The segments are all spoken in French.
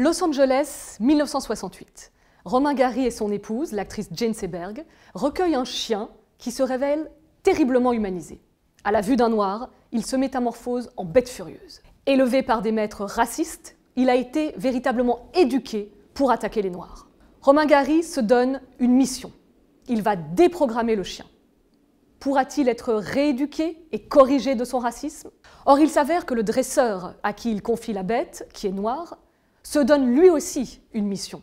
Los Angeles, 1968. Romain Gary et son épouse, l'actrice Jane Seberg, recueillent un chien qui se révèle terriblement humanisé. À la vue d'un noir, il se métamorphose en bête furieuse. Élevé par des maîtres racistes, il a été véritablement éduqué pour attaquer les noirs. Romain Gary se donne une mission. Il va déprogrammer le chien. Pourra-t-il être rééduqué et corrigé de son racisme Or, il s'avère que le dresseur à qui il confie la bête, qui est noir, se donne lui aussi une mission,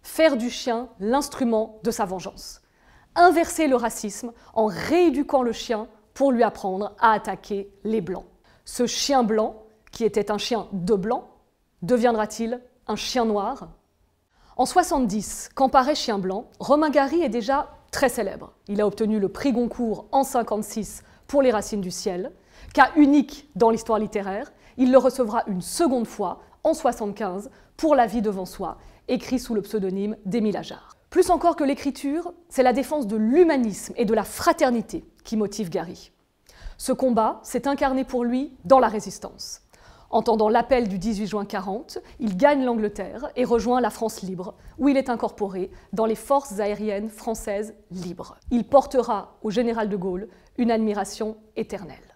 faire du chien l'instrument de sa vengeance, inverser le racisme en rééduquant le chien pour lui apprendre à attaquer les Blancs. Ce chien blanc, qui était un chien de blanc, deviendra-t-il un chien noir En 70, quand paraît Chien blanc, Romain Gary est déjà très célèbre. Il a obtenu le prix Goncourt en 56 pour Les Racines du Ciel, cas unique dans l'histoire littéraire. Il le recevra une seconde fois en 75 pour La vie devant soi, écrit sous le pseudonyme d'Émile Ajar. Plus encore que l'écriture, c'est la défense de l'humanisme et de la fraternité qui motive Gary. Ce combat s'est incarné pour lui dans la résistance. Entendant l'appel du 18 juin 40, il gagne l'Angleterre et rejoint la France libre, où il est incorporé dans les forces aériennes françaises libres. Il portera au général de Gaulle une admiration éternelle.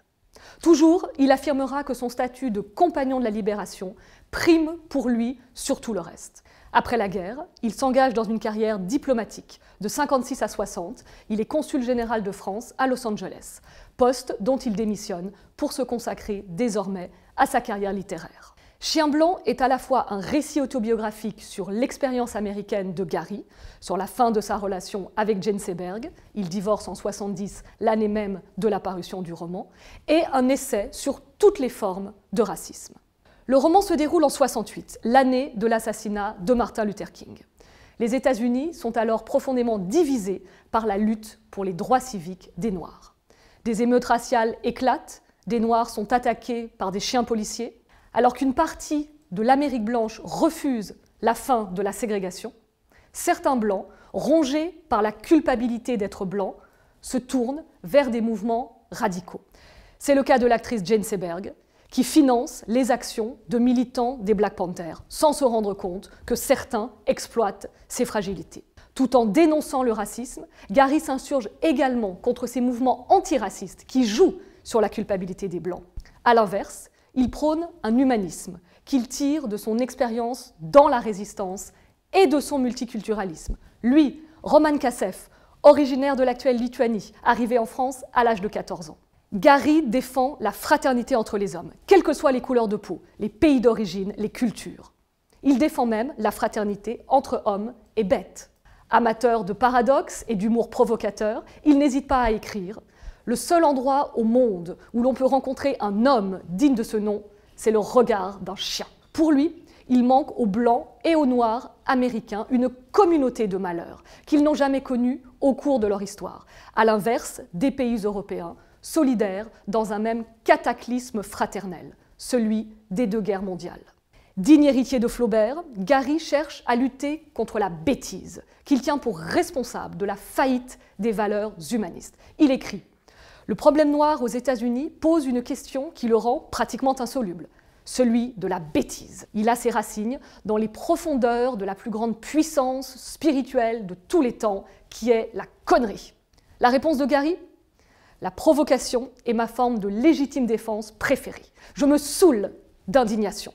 Toujours, il affirmera que son statut de compagnon de la libération prime pour lui sur tout le reste. Après la guerre, il s'engage dans une carrière diplomatique. De 56 à 60, il est consul général de France à Los Angeles, poste dont il démissionne pour se consacrer désormais à sa carrière littéraire. Chien blanc est à la fois un récit autobiographique sur l'expérience américaine de Gary, sur la fin de sa relation avec Jane Seberg, il divorce en 70, l'année même de la parution du roman, et un essai sur toutes les formes de racisme. Le roman se déroule en 68, l'année de l'assassinat de Martin Luther King. Les États-Unis sont alors profondément divisés par la lutte pour les droits civiques des Noirs. Des émeutes raciales éclatent, des Noirs sont attaqués par des chiens policiers, alors qu'une partie de l'Amérique blanche refuse la fin de la ségrégation, certains blancs, rongés par la culpabilité d'être blancs, se tournent vers des mouvements radicaux. C'est le cas de l'actrice Jane Seberg, qui finance les actions de militants des Black Panthers, sans se rendre compte que certains exploitent ces fragilités. Tout en dénonçant le racisme, Gary s'insurge également contre ces mouvements antiracistes qui jouent sur la culpabilité des Blancs. À l'inverse, il prône un humanisme qu'il tire de son expérience dans la résistance et de son multiculturalisme. Lui, Roman Kassef, originaire de l'actuelle Lituanie, arrivé en France à l'âge de 14 ans. Gary défend la fraternité entre les hommes, quelles que soient les couleurs de peau, les pays d'origine, les cultures. Il défend même la fraternité entre hommes et bêtes. Amateur de paradoxes et d'humour provocateur, il n'hésite pas à écrire le seul endroit au monde où l'on peut rencontrer un homme digne de ce nom, c'est le regard d'un chien. Pour lui, il manque aux blancs et aux noirs américains une communauté de malheurs qu'ils n'ont jamais connue au cours de leur histoire, à l'inverse des pays européens, solidaires dans un même cataclysme fraternel, celui des deux guerres mondiales. Digne héritier de Flaubert, Gary cherche à lutter contre la bêtise qu'il tient pour responsable de la faillite des valeurs humanistes. Il écrit le problème noir aux États-Unis pose une question qui le rend pratiquement insoluble, celui de la bêtise. Il a ses racines dans les profondeurs de la plus grande puissance spirituelle de tous les temps, qui est la connerie. La réponse de Gary La provocation est ma forme de légitime défense préférée. Je me saoule d'indignation.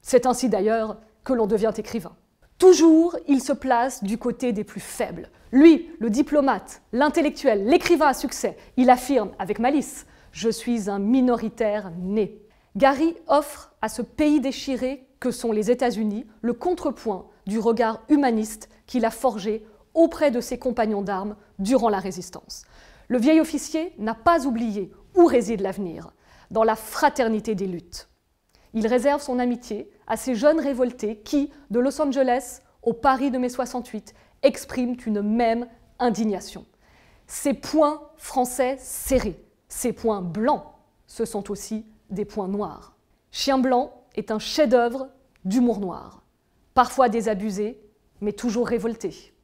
C'est ainsi d'ailleurs que l'on devient écrivain. Toujours, il se place du côté des plus faibles. Lui, le diplomate, l'intellectuel, l'écrivain à succès, il affirme avec malice Je suis un minoritaire né. Gary offre à ce pays déchiré que sont les États-Unis le contrepoint du regard humaniste qu'il a forgé auprès de ses compagnons d'armes durant la résistance. Le vieil officier n'a pas oublié où réside l'avenir, dans la fraternité des luttes il réserve son amitié à ces jeunes révoltés qui, de Los Angeles au Paris de mai 68, expriment une même indignation. Ces points français serrés, ces points blancs, ce sont aussi des points noirs. Chien blanc est un chef-d'œuvre d'humour noir, parfois désabusé, mais toujours révolté.